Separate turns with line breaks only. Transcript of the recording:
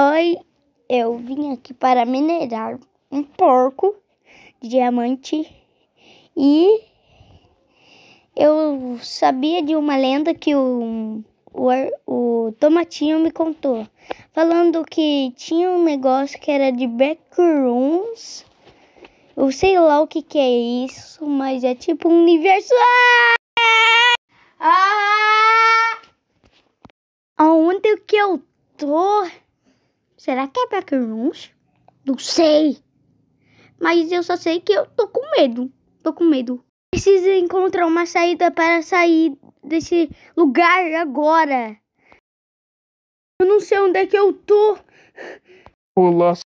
Oi, eu vim aqui para minerar um porco de diamante e eu sabia de uma lenda que o, o, o Tomatinho me contou, falando que tinha um negócio que era de backrooms. Eu sei lá o que, que é isso, mas é tipo um universo. Ah! Aonde que eu tô? Será que é Macarons? Não sei. Mas eu só sei que eu tô com medo. Tô com medo. Preciso encontrar uma saída para sair desse lugar agora. Eu não sei onde é que eu
tô.
Olá,